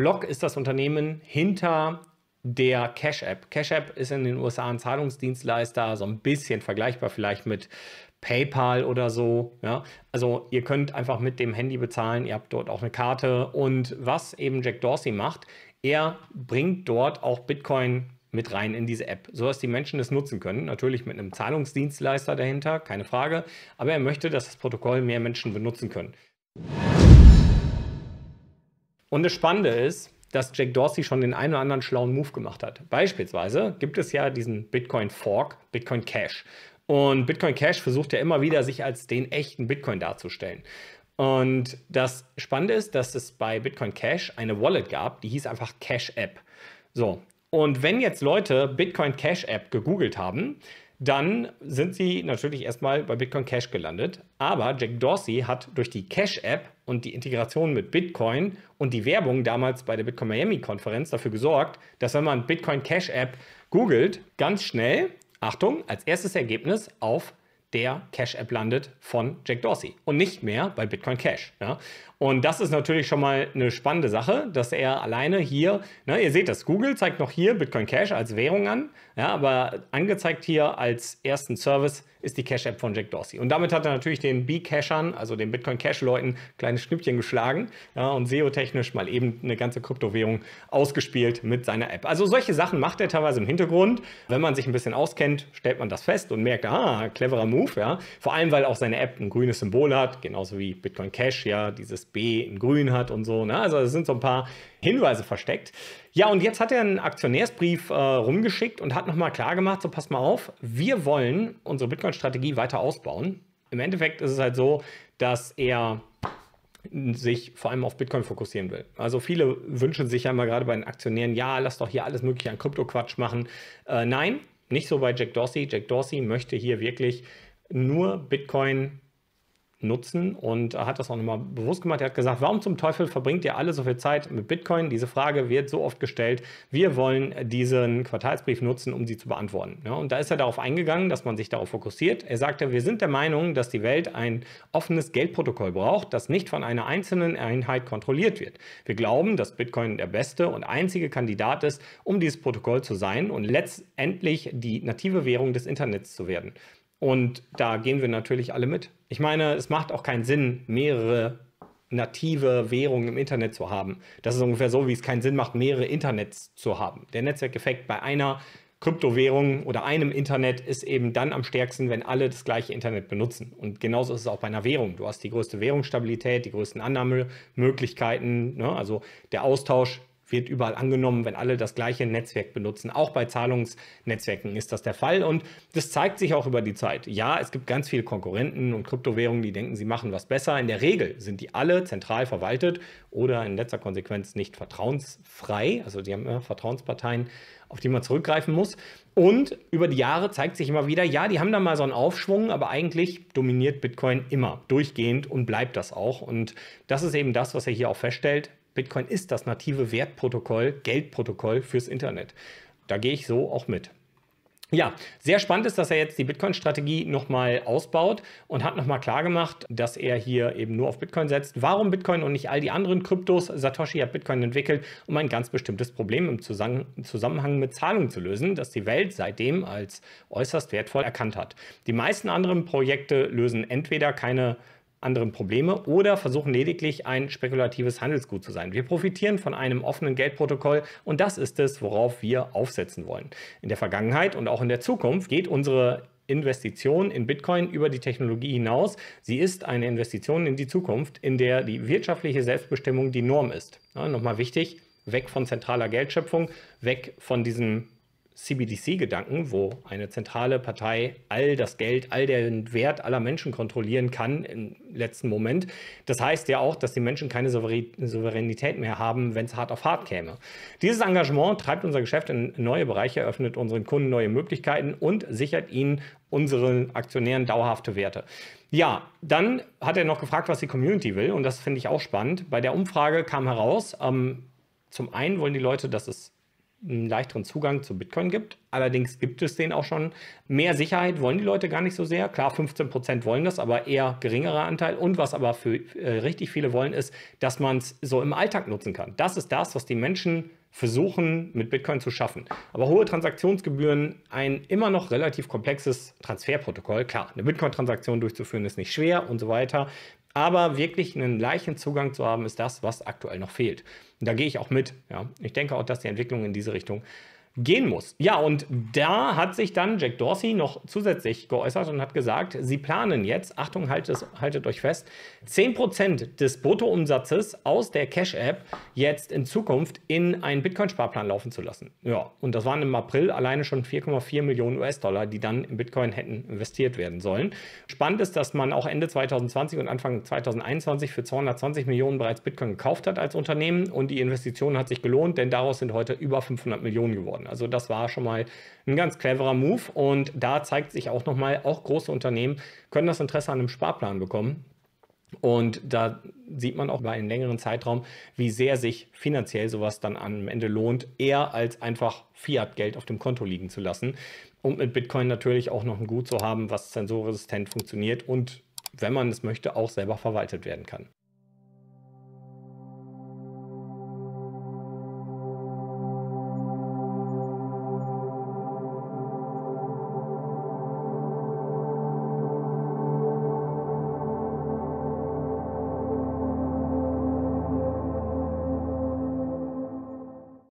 Block ist das Unternehmen hinter der Cash App. Cash App ist in den USA ein Zahlungsdienstleister, so ein bisschen vergleichbar vielleicht mit PayPal oder so. Ja? Also ihr könnt einfach mit dem Handy bezahlen, ihr habt dort auch eine Karte. Und was eben Jack Dorsey macht, er bringt dort auch Bitcoin mit rein in diese App, sodass die Menschen es nutzen können. Natürlich mit einem Zahlungsdienstleister dahinter, keine Frage. Aber er möchte, dass das Protokoll mehr Menschen benutzen können. Und das Spannende ist, dass Jack Dorsey schon den einen oder anderen schlauen Move gemacht hat. Beispielsweise gibt es ja diesen Bitcoin Fork, Bitcoin Cash. Und Bitcoin Cash versucht ja immer wieder, sich als den echten Bitcoin darzustellen. Und das Spannende ist, dass es bei Bitcoin Cash eine Wallet gab, die hieß einfach Cash App. So. Und wenn jetzt Leute Bitcoin Cash App gegoogelt haben, dann sind sie natürlich erstmal bei Bitcoin Cash gelandet. Aber Jack Dorsey hat durch die Cash-App und die Integration mit Bitcoin und die Werbung damals bei der Bitcoin Miami-Konferenz dafür gesorgt, dass wenn man Bitcoin Cash-App googelt, ganz schnell, Achtung, als erstes Ergebnis auf der Cash-App landet von Jack Dorsey und nicht mehr bei Bitcoin Cash. Ja? Und das ist natürlich schon mal eine spannende Sache, dass er alleine hier, ne, ihr seht das, Google zeigt noch hier Bitcoin Cash als Währung an, ja, aber angezeigt hier als ersten Service ist die Cash-App von Jack Dorsey. Und damit hat er natürlich den B-Cashern, also den Bitcoin Cash-Leuten, kleines Schnüppchen geschlagen ja, und SEO-technisch mal eben eine ganze Kryptowährung ausgespielt mit seiner App. Also solche Sachen macht er teilweise im Hintergrund. Wenn man sich ein bisschen auskennt, stellt man das fest und merkt, ah, cleverer Move. Move, ja. Vor allem, weil auch seine App ein grünes Symbol hat, genauso wie Bitcoin Cash ja dieses B in grün hat und so. Ne? Also es sind so ein paar Hinweise versteckt. Ja, und jetzt hat er einen Aktionärsbrief äh, rumgeschickt und hat nochmal klargemacht, so pass mal auf, wir wollen unsere Bitcoin-Strategie weiter ausbauen. Im Endeffekt ist es halt so, dass er sich vor allem auf Bitcoin fokussieren will. Also viele wünschen sich ja immer gerade bei den Aktionären, ja, lass doch hier alles mögliche an Krypto-Quatsch machen. Äh, nein, nicht so bei Jack Dorsey. Jack Dorsey möchte hier wirklich nur Bitcoin nutzen und hat das auch nochmal bewusst gemacht. Er hat gesagt, warum zum Teufel verbringt ihr alle so viel Zeit mit Bitcoin? Diese Frage wird so oft gestellt. Wir wollen diesen Quartalsbrief nutzen, um sie zu beantworten. Ja, und da ist er darauf eingegangen, dass man sich darauf fokussiert. Er sagte, wir sind der Meinung, dass die Welt ein offenes Geldprotokoll braucht, das nicht von einer einzelnen Einheit kontrolliert wird. Wir glauben, dass Bitcoin der beste und einzige Kandidat ist, um dieses Protokoll zu sein und letztendlich die native Währung des Internets zu werden. Und da gehen wir natürlich alle mit. Ich meine, es macht auch keinen Sinn, mehrere native Währungen im Internet zu haben. Das ist ungefähr so, wie es keinen Sinn macht, mehrere Internets zu haben. Der Netzwerkeffekt bei einer Kryptowährung oder einem Internet ist eben dann am stärksten, wenn alle das gleiche Internet benutzen. Und genauso ist es auch bei einer Währung. Du hast die größte Währungsstabilität, die größten Annahmemöglichkeiten. Ne? Also der Austausch wird überall angenommen, wenn alle das gleiche Netzwerk benutzen. Auch bei Zahlungsnetzwerken ist das der Fall und das zeigt sich auch über die Zeit. Ja, es gibt ganz viele Konkurrenten und Kryptowährungen, die denken, sie machen was besser. In der Regel sind die alle zentral verwaltet oder in letzter Konsequenz nicht vertrauensfrei. Also die haben immer Vertrauensparteien, auf die man zurückgreifen muss. Und über die Jahre zeigt sich immer wieder, ja, die haben da mal so einen Aufschwung, aber eigentlich dominiert Bitcoin immer durchgehend und bleibt das auch. Und das ist eben das, was er hier auch feststellt. Bitcoin ist das native Wertprotokoll, Geldprotokoll fürs Internet. Da gehe ich so auch mit. Ja, sehr spannend ist, dass er jetzt die Bitcoin-Strategie nochmal ausbaut und hat nochmal klargemacht, dass er hier eben nur auf Bitcoin setzt. Warum Bitcoin und nicht all die anderen Kryptos? Satoshi hat Bitcoin entwickelt, um ein ganz bestimmtes Problem im Zusammenhang mit Zahlungen zu lösen, das die Welt seitdem als äußerst wertvoll erkannt hat. Die meisten anderen Projekte lösen entweder keine anderen Probleme oder versuchen lediglich ein spekulatives Handelsgut zu sein. Wir profitieren von einem offenen Geldprotokoll und das ist es, worauf wir aufsetzen wollen. In der Vergangenheit und auch in der Zukunft geht unsere Investition in Bitcoin über die Technologie hinaus. Sie ist eine Investition in die Zukunft, in der die wirtschaftliche Selbstbestimmung die Norm ist. Ja, Nochmal wichtig, weg von zentraler Geldschöpfung, weg von diesem CBDC-Gedanken, wo eine zentrale Partei all das Geld, all den Wert aller Menschen kontrollieren kann im letzten Moment. Das heißt ja auch, dass die Menschen keine Souveränität mehr haben, wenn es hart auf hart käme. Dieses Engagement treibt unser Geschäft in neue Bereiche, eröffnet unseren Kunden neue Möglichkeiten und sichert ihnen unseren Aktionären dauerhafte Werte. Ja, dann hat er noch gefragt, was die Community will und das finde ich auch spannend. Bei der Umfrage kam heraus, ähm, zum einen wollen die Leute, dass es einen leichteren Zugang zu Bitcoin gibt. Allerdings gibt es den auch schon. Mehr Sicherheit wollen die Leute gar nicht so sehr. Klar, 15% Prozent wollen das, aber eher geringerer Anteil. Und was aber für äh, richtig viele wollen, ist, dass man es so im Alltag nutzen kann. Das ist das, was die Menschen versuchen, mit Bitcoin zu schaffen. Aber hohe Transaktionsgebühren, ein immer noch relativ komplexes Transferprotokoll. Klar, eine Bitcoin-Transaktion durchzuführen ist nicht schwer und so weiter. Aber wirklich einen gleichen Zugang zu haben, ist das, was aktuell noch fehlt. Und da gehe ich auch mit. Ja. Ich denke auch, dass die Entwicklung in diese Richtung gehen muss. Ja, und da hat sich dann Jack Dorsey noch zusätzlich geäußert und hat gesagt, sie planen jetzt, Achtung, haltet, haltet euch fest, 10% des Bruttoumsatzes aus der Cash-App jetzt in Zukunft in einen Bitcoin-Sparplan laufen zu lassen. Ja, und das waren im April alleine schon 4,4 Millionen US-Dollar, die dann in Bitcoin hätten investiert werden sollen. Spannend ist, dass man auch Ende 2020 und Anfang 2021 für 220 Millionen bereits Bitcoin gekauft hat als Unternehmen und die Investition hat sich gelohnt, denn daraus sind heute über 500 Millionen geworden worden. Also das war schon mal ein ganz cleverer Move und da zeigt sich auch nochmal, auch große Unternehmen können das Interesse an einem Sparplan bekommen. Und da sieht man auch über einen längeren Zeitraum, wie sehr sich finanziell sowas dann am Ende lohnt, eher als einfach Fiat-Geld auf dem Konto liegen zu lassen. Und mit Bitcoin natürlich auch noch ein Gut zu haben, was zensurresistent funktioniert und, wenn man es möchte, auch selber verwaltet werden kann.